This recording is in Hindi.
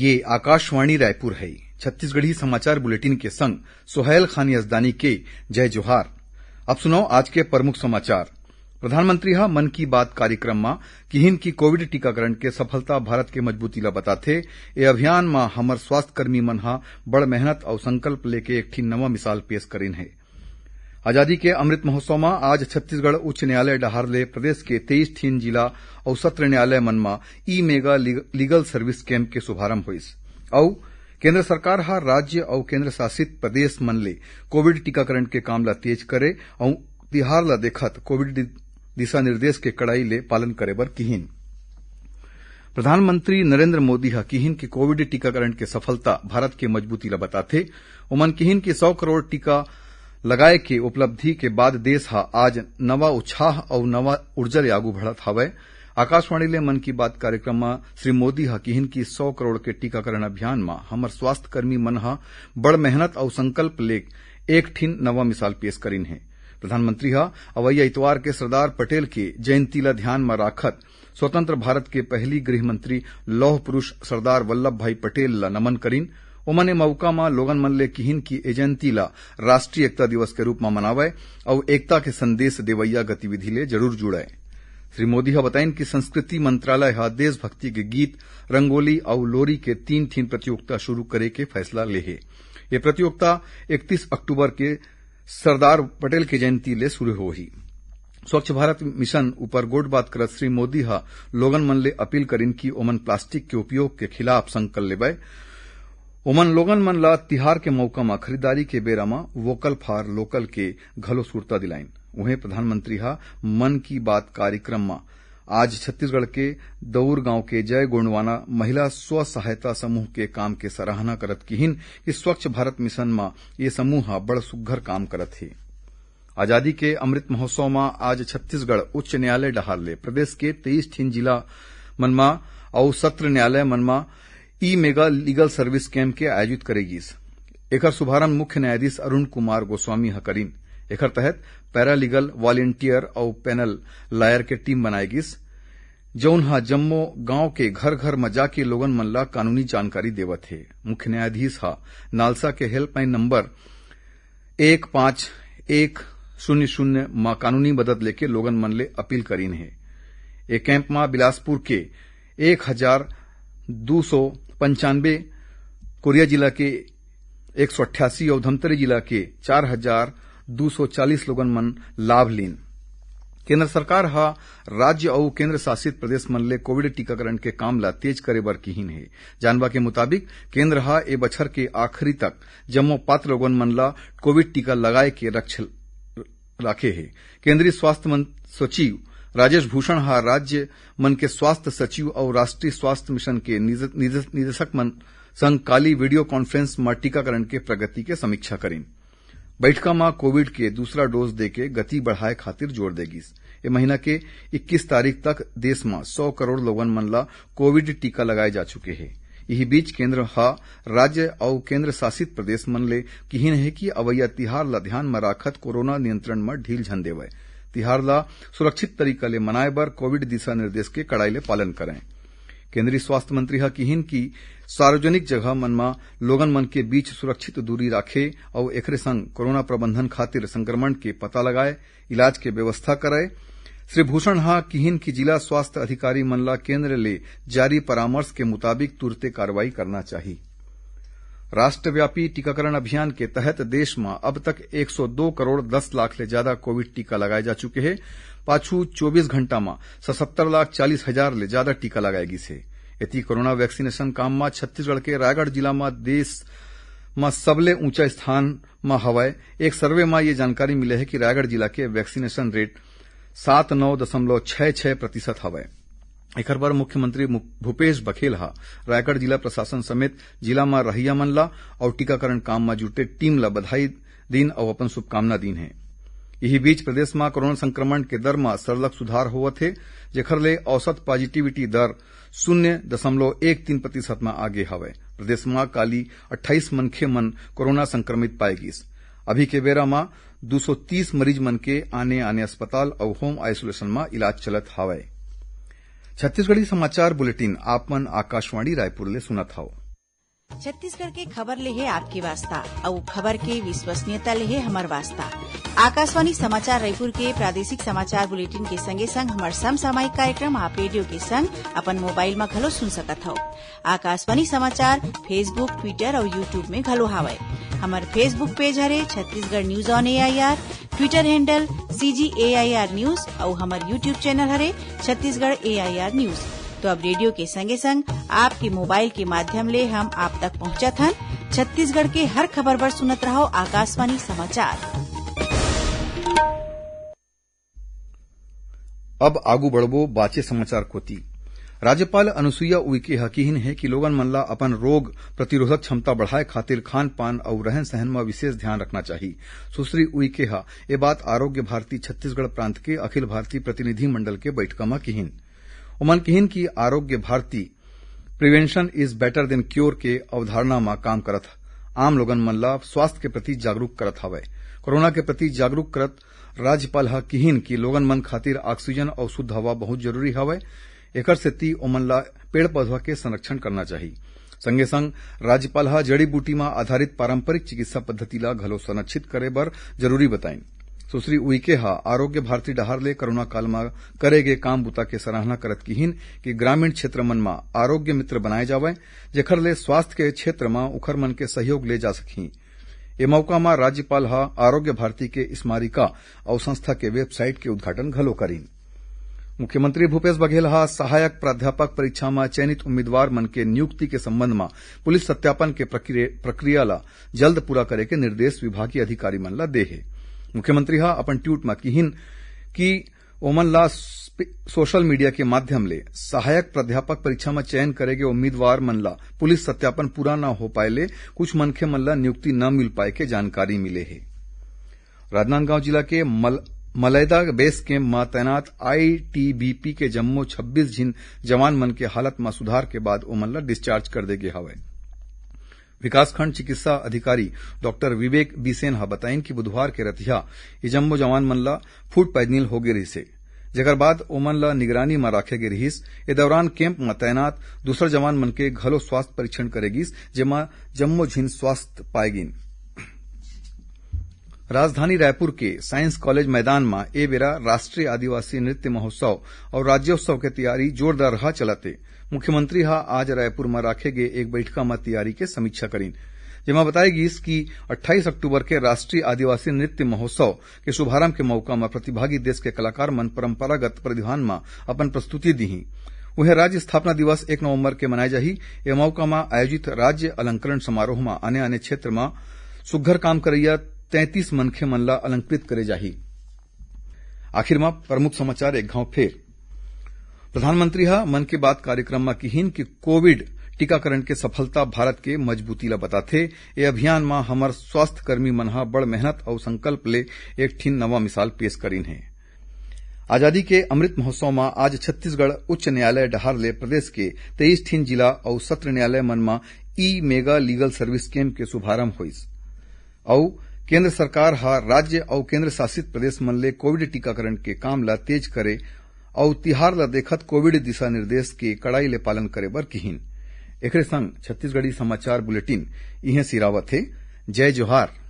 ये आकाशवाणी रायपुर है छत्तीसगढ़ी समाचार बुलेटिन के संग सोहैल खान यजदानी के जय जोहार अब सुनाओ आज के प्रमुख समाचार प्रधानमंत्री हा मन की बात कार्यक्रम में किहिन की कोविड टीकाकरण के सफलता भारत के मजबूती ला बताते ए अभियान में हमर स्वास्थ्यकर्मी मन हा बड़ मेहनत और संकल्प लेके एक नवा मिसाल पेश करें हे आज़ादी के अमृत महोत्सव में आज छत्तीसगढ़ उच्च न्यायालय डहार ले प्रदेश के तेईस थीन जिला और सत्र न्यायालय मन में ई मेगा लीगल सर्विस कैंप के शुभारंभ हुई और केन्द्र सरकार हर राज्य और केन्द्र शासित प्रदेश मन ले कोविड टीकाकरण के काम ला तेज करे और तिहार ला देखत कोविड दिशा निर्देश के कड़ाई ले पालन करे बर किहिन प्रधानमंत्री नरेंद्र मोदी ह किहिन कि कोविड टीकाकरण के सफलता भारत के मजबूती ला बताते उमन किहिन कि सौ करोड़ टीका लगाए के उपलब्धि के बाद देश हा आज नवा उत्साह और नवा ऊर्जा आगू बढ़त हवय आकाशवाणी ले मन की बात कार्यक्रम में श्री मोदी ह किहिन कि सौ करोड़ के टीकाकरण अभियान में हमर स्वास्थ्य कर्मी मन ह बड़ मेहनत और संकल्प ले एक ठिन नवा मिसाल पेश करीन है प्रधानमंत्री अवैया इतवार के सरदार पटेल के जयंती ला ध्यान में राखत स्वतंत्र भारत के पहली गृहमंत्री लौह पुरूष सरदार वल्लभ भाई पटेल ल नमन करीन ओमन ए लोगन मन ले किहिन की એજયંતીલા राष्ट्रीय एकता दिवस के रूप में मनावे और एकता के संदेश देवैया गतिविधि ले जरूर जुड़े श्री मोदी बतायन कि संस्कृति मंत्रालय हा देशभक्ति के गीत रंगोली और लोरी के तीन ठिन प्रतियोगिता शुरू करे के फैसला ले हे ये प्रतियोगिता इकतीस अक्टूबर के सरदार पटेल की जयंती ले शुरू ही स्वच्छ भारत मिशन ऊपर गोट बात कर श्री मोदी हा लोगन मन ले अपील करिन कि ओमन प्लास्टिक के उपयोग के खिलाफ संकल्प लेवाये ओमन लोगन मन ला तिहार के मौका में खरीदारी के बेरा में वोकल फॉर लोकल के घलो सुरता दिलाइन उन्हें प्रधानमंत्री हा मन की बात कार्यक्रम में आज छत्तीसगढ़ के दउर गांव के जय गोंडवाना महिला स्व सहायता समूह के काम के सराहना करत किहिन कि स्वच्छ भारत मिशन में ये समूह बड़ सुघर काम करत है आजादी के अमृत महोत्सव में आज छत्तीसगढ़ उच्च न्यायालय डहार ले प्रदेश के तेईस ठीन जिला मनमा और सत्र न्यायालय मनमा ई मेगा लीगल सर्विस कैंप के आयोजित करेगी एकर शुभारंभ मुख्य न्यायाधीश अरुण कुमार गोस्वामी हकरीन करीन एकर तहत लीगल वॉलेंटियर और पैनल लायर के टीम बनाएगी जौन हा जम्मो गांव के घर घर मजा जाके लोगन मन कानूनी जानकारी देवत हे मुख्य न्यायाधीश हा नालसा के हेल्पलाइन नंबर एक पांच एक शून्य शून्य मां कानूनी मदद लेके लोगन मन ले अपील करीन हे ए कैंप मां बिलासपुर के एक हजार दो सौ पंचानवे कोरिया जिला के एक सौ अट्ठासी और धमतरी जिला के चार हजार दो सौ चालीस लोगन मन लाभ लीन केंद्र सरकार ह राज्य और केंद्र शासित प्रदेश मन ले कोविड टीकाकरण के काम ला तेज करे बर किहिन हे जानवा के मुताबिक केंद्र ह ए बछर के आखिरी तक जम्मो पात्र लोगन मन ला कोविड टीका लगाए के लक्ष्य रखे है केंद्रीय स्वास्थ्य सचिव राजेश भूषण हा राज्य मन के स्वास्थ्य सचिव और राष्ट्रीय स्वास्थ्य मिशन के निदेशक मन संघ काली वीडियो कॉन्फ्रेंस में टीकाकरण के प्रगति के समीक्षा करें बैठक मां कोविड के दूसरा डोज देके गति बढ़ाये खातिर जोर देगी ये ए के इक्कीस तारीख तक देश में सौ करोड़ लोगन मन कोविड टीका लगाए जा चुके हैं यही बीच केन्द्र हा राज्य और केन्द्र शासित प्रदेश मन ले किहिन है कि अवैया तिहार ल ध्यान में राखत कोरोना नियंत्रण में ढील झंडे देवय तिहारला सुरक्षित ले मनाए बर कोविड दिशा निर्देश के कड़ाई ले पालन करें केन्द्रीय स्वास्थ्य मंत्री ह किहिन कि सार्वजनिक जगह मन में लोगन मन के बीच सुरक्षित दूरी राखे और एकरे संग कोरोना प्रबंधन खातिर संक्रमण के पता लगाए इलाज के व्यवस्था कराये श्री भूषण हा किहिन कि जिला स्वास्थ्य अधिकारी मनला केन्द्र ले जारी परामर्श के मुताबिक तुरते कार्रवाई करना चाहिए राष्ट्रव्यापी टीकाकरण अभियान के तहत देश में अब तक एक सौ दो करोड़ दस लाख से ज्यादा कोविड टीका लगाए जा चुके हैं पाछू चौबीस घंटा में सतहत्तर लाख चालीस हजार ले ज्यादा टीका लगाएगी से यति कोरोना वैक्सीनेशन काम में छत्तीसगढ़ के रायगढ़ जिला में देश में सबले ऊंचा स्थान में हवाए एक सर्वे में ये जानकारी मिले है कि रायगढ़ जिला के वैक्सीनेशन रेट सात नौ दशमलव छह छह प्रतिशत हवाये मुख्यमंत्री भूपेश बघेल બઘેલ रायगढ़ जिला प्रशासन समेत जिला में रहियामन ला और टीकाकरण काम में जुटे टीम ला बधाई दिन और अपन शुभकामना दिन है यही बीच प्रदेश में कोरोना संक्रमण के दर में सरलक सुधार हुआ थे जेखर ले औसत पॉजिटिविटी दर शून्य दशमलव एक तीन प्रतिशत में आगे हवे प्रदेश में काली अट्ठाईस मनखे मन कोरोना संक्रमित पाए अभी के बेरा में दो सौ तीस मरीज मन के आने आने अस्पताल और होम आइसोलेशन में इलाज चलत हवे छत्तीसगढ़ी समाचार बुलेटिन आप मन आकाशवाणी रायपुर ले सुना था छत्तीसगढ़ के खबर ले है आपकी वास्ता और खबर के विश्वसनीयता ले है हमार वास्ता आकाशवाणी समाचार रायपुर के प्रादेशिक समाचार बुलेटिन के संगे संग हमार समसामयिक कार्यक्रम आप रेडियो के संग अपन मोबाइल में घलो सुन सकत हो आकाशवाणी समाचार फेसबुक ट्विटर और यूट्यूब में घलो हावय हमार फेसबुक पेज हरे Chhattisgarh news on A I R Twitter handle CG R news और हमारे यूट्यूब चैनल हरे छत्तीसगढ़ एआईआर न्यूज तो अब रेडियो के संगे संग आपके मोबाइल के माध्यम ले हम आप तक पहुंचत था छत्तीसगढ़ के हर खबर पर सुनत रहो आकाशवाणी समाचार अब आगू बढ़बो बाचे समाचार कोती राज्यपाल अनुसुईया उइके हकीन है कि लोगन मन अपन रोग प्रतिरोधक क्षमता बढ़ाए खातिर खान पान और रहन सहन में विशेष ध्यान रखना चाहिए सुश्री उइके ह ए बात आरोग्य भारती छत्तीसगढ़ प्रांत के अखिल भारतीय प्रतिनिधि मंडल के बैठक में किहिन उमन किहिन कि Arogya Bharati prevention is better than cure के अवधारणा में काम करत आम लोगन मन स्वास्थ्य के प्रति जागरूक करत हवे कोरोना के प्रति जागरूक करत राज्यपाल ह कि लोगन मन खातिर ऑक्सीजन और शुद्ध हवा बहुत जरूरी हवे एकर सेती ओमन ला पेड़ पौधा के संरक्षण करना चाही संगे संग राज्यपाल ह जड़ी बूटी में आधारित पारंपरिक चिकित्सा पद्धति घलो संरक्षित करे बर जरूरी बताइन सुश्री उइके हा आरोग्य भारती डहार ले कोरोना काल में करे गए काम बुता के सराहना करत कीहिन कि ग्रामीण क्षेत्र मन में आरोग्य मित्र बनाए जावे जेखर ले स्वास्थ्य के क्षेत्र में उखर मन के सहयोग ले जा सकी ए मौका में राज्यपाल हा आरोग्य भारती के स्मारिका और संस्था के वेबसाइट के उद्घाटन घलो करीन मुख्यमंत्री भूपेश हा सहायक प्राध्यापक परीक्षा में चयनित उम्मीदवार मन के नियुक्ति के संबंध में पुलिस सत्यापन के ला जल्द पूरा करे के निर्देश विभागीय अधिकारी ला दे है मुख्यमंत्री हा अपन ट्वीट में कीहिन कि ओमन ला सोशल मीडिया के माध्यम ले सहायक प्राध्यापक परीक्षा में चयन करेगे उम्मीदवार मन ला पुलिस सत्यापन पूरा न हो पाए ले कुछ मनखे मन ला नियुक्ति न मिल पाए के जानकारी मिले है राजनांदगांव जिला के मलैदा बेस कैंप में तैनात आईटीबीपी के जम्मू 26 जवान मन के हालत में सुधार के बाद ओमन ला डिस्चार्ज कर देगे हवै विकासखंड चिकित्सा अधिकारी डॉ विवेक बीसेन हा बताइन कि बुधवार के रतिहा ये जम्मो जवान मन फूट पैदनील हो गई रिसे जेकर बाद ओमन ला निगरानी में रखे गे रहीस ए दौरान कैंप में तैनात दूसर जवान मन के घलो स्वास्थ्य परीक्षण करेगिस जेमा जम्मो झिन स्वास्थ्य पाएगी राजधानी रायपुर के साइंस कॉलेज मैदान में ए बेरा राष्ट्रीय आदिवासी नृत्य महोत्सव और राज्योत्सव के तैयारी जोरदार रहा चलते मुख्यमंत्री हा आज रायपुर में राखे गए एक बैठक में तैयारी के समीक्षा करीन जेमा गई कि 28 अक्टूबर के राष्ट्रीय आदिवासी नृत्य महोत्सव के शुभारंभ के मौका में प्रतिभागी देश के कलाकार मन परम्परागत परिधान में अपन प्रस्तुति दी वहीं राज्य स्थापना दिवस एक नवम्बर के मनाये जाही ए मौका में आयोजित राज्य अलंकरण समारोह में आने आने क्षेत्र में सुघर काम करैया तैंतीस मनखे मनला अलंकृत करे जाही आखिर में प्रमुख समाचार एक घाव फिर प्रधानमंत्री मन की बात कार्यक्रम में कहीन कि कोविड टीकाकरण के सफलता भारत के मजबूती ला बताथे ये अभियान में हमर स्वास्थ्य कर्मी मन हा बड़ मेहनत और संकल्प ले एक ठीन नवा मिसाल पेश करीन है आजादी के अमृत महोत्सव में आज छत्तीसगढ़ उच्च न्यायालय डहार ले प्रदेश के तेईस ठीन जिला और सत्र न्यायालय मन में ई मेगा लीगल सर्विस स्कीम के शुभारंभ हुई और केंद्र सरकार ह राज्य अउ शासित प्रदेश मन ले कोविड टीकाकरण के काम ला तेज करे और तिहार ला देखत कोविड दिशा निर्देश के कड़ाई ले पालन करे बर कहीन एखरे संग छत्तीसगढ़ी समाचार बुलेटिन इहे सिरावत है जय जोहार